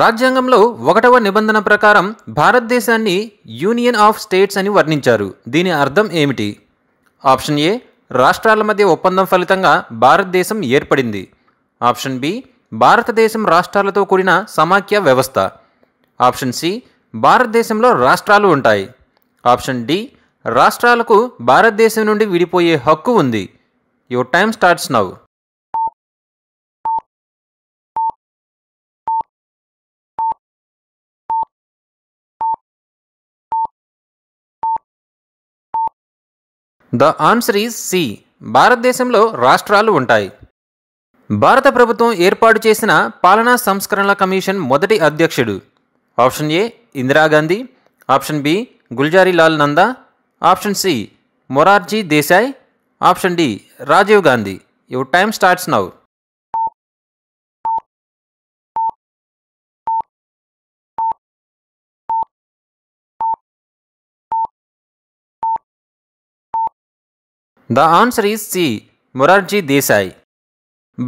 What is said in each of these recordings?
రాజ్యాంగంలో ఒకటవ నిబంధన ప్రకారం భారతదేశాన్ని యూనియన్ ఆఫ్ స్టేట్స్ అని వర్ణించారు దీని అర్థం ఏమిటి ఆప్షన్ ఏ రాష్ట్రాల మధ్య ఒప్పందం ఫలితంగా భారతదేశం ఏర్పడింది ఆప్షన్ బి భారతదేశం రాష్ట్రాలతో కూడిన సమాఖ్య వ్యవస్థ ఆప్షన్ సి భారతదేశంలో రాష్ట్రాలు ఉంటాయి ఆప్షన్ డి రాష్ట్రాలకు భారతదేశం నుండి విడిపోయే హక్కు ఉంది your time starts now the answer is C భారతదేశంలో రాష్ట్రాలు ఉంటాయి భారత ప్రభుత్వం ఏర్పాటు చేసిన పాలనా సంస్కరణల కమిషన్ మొదటి అధ్యక్షుడు option A Indira Gandhi option B Gulzarilal Nanda option C Morarji Desai option D Rajiv Gandhi your time starts now the answer is C Morarji Desai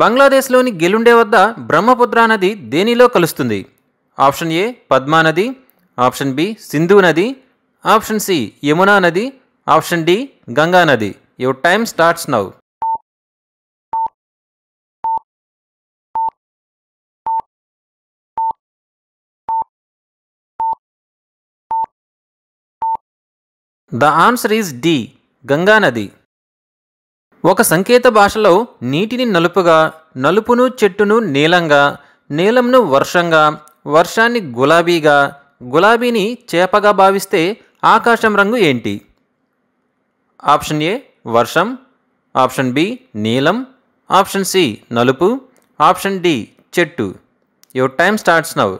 బంగ్లాదేశ్లోని గెలుండే వద్ద బ్రహ్మపుత్ర నది దేనిలో కలుస్తుంది ఆప్షన్ ఏ పద్మా నది ఆప్షన్ బి సింధు నది ఆప్షన్ సి యమునా నది ఆప్షన్ డి గంగా నది your time starts now the answer is D Ganga నది ఒక సంకేత భాషలో నీటిని నలుపుగా నలుపును చెట్టును నీలంగా నీలంను వర్షంగా వర్షాన్ని గులాబీగా గులాబీని చేపగా భావిస్తే ఆకాశం రంగు ఏంటి ఆప్షన్ ఏ వర్షం ఆప్షన్ బి నీలం ఆప్షన్ సి నలుపు ఆప్షన్ డి చెట్టు your time starts now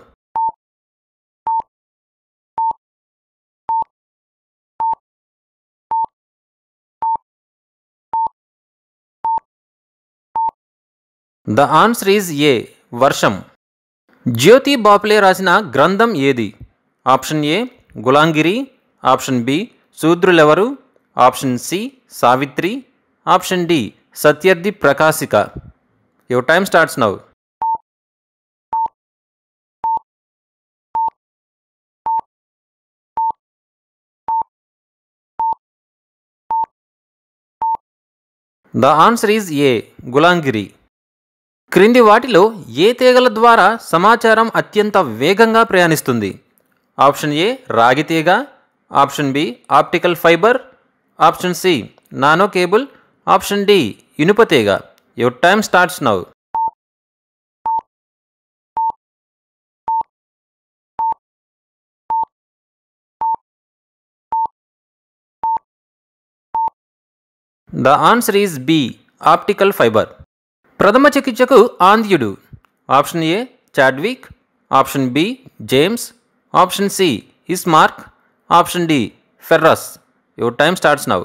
the answer is a వర్షం జ్యోతి బాపులే రాసిన గ్రంథం ఏది option A గులాంగిరి option B శూద్రులెవరు option C Savitri option D సత్యర్థి ప్రకాశిక your time starts now the answer is a గులాంగిరి క్రింది వాటిలో ఏ తీగల ద్వారా సమాచారం అత్యంత వేగంగా ప్రయాణిస్తుంది ఆప్షన్ ఏ రాగి తీగ option B optical fibre option C nano cable option D ఇనుప తీగ your time starts now the answer is B optical fibre ప్రథమ చికిత్సకు ఆంధ్యుడు option A Chadwick option B James option C Esmarch option D Ferris your time starts now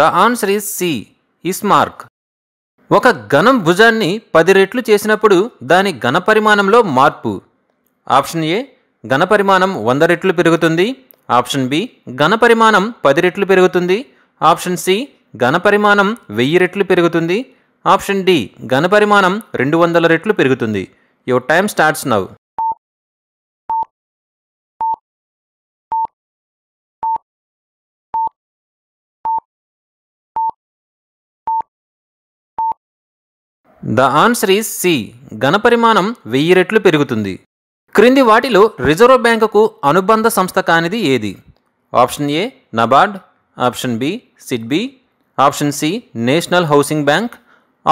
the answer is C Esmarch ఒక ఘనం భుజాన్ని పది రెట్లు చేసినప్పుడు దాని ఘన పరిమాణంలో మార్పు ఆప్షన్ ఏ ఘన పరిమాణం వంద రెట్లు పెరుగుతుంది ఆప్షన్ బి ఘన పరిమాణం పది రెట్లు పెరుగుతుంది ఆప్షన్ సి పరిమాణం వెయ్యి రెట్లు పెరుగుతుంది ఆప్షన్ డి ఘన పరిమాణం రెండు వందల రెట్లు పెరుగుతుంది your time starts now the answer is C పరిమాణం వెయ్యి రెట్లు పెరుగుతుంది క్రింది వాటిలో రిజర్వ్ బ్యాంకుకు అనుబంధ సంస్థ కానిది ఏది option A NABARD option B SIDBI option C national housing bank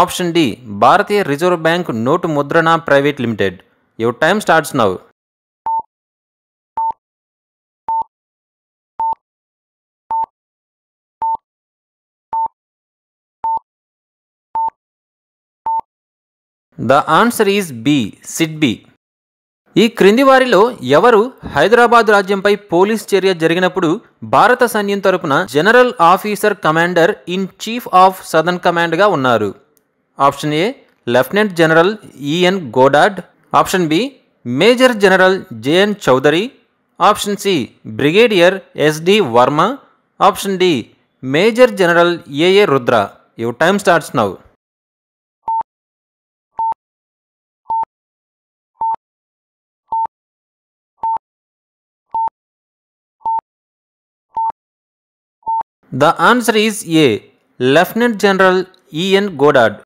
option D Bharatiya reserve bank note Mudran private limited your time starts now the answer is B SIDBI ఈ క్రింది వారిలో ఎవరు హైదరాబాద్ రాజ్యంపై పోలీస్ చర్య జరిగినప్పుడు భారత సైన్యం తరపున general officer commander in chief of southern కమాండ్గా ఉన్నారు option A lieutenant general E N e Goddard option B major general J N Chaudhuri option C brigadier S D Verma option D major general A A Rudra your time starts now The answer is A. Lieutenant General E. N. Goddard.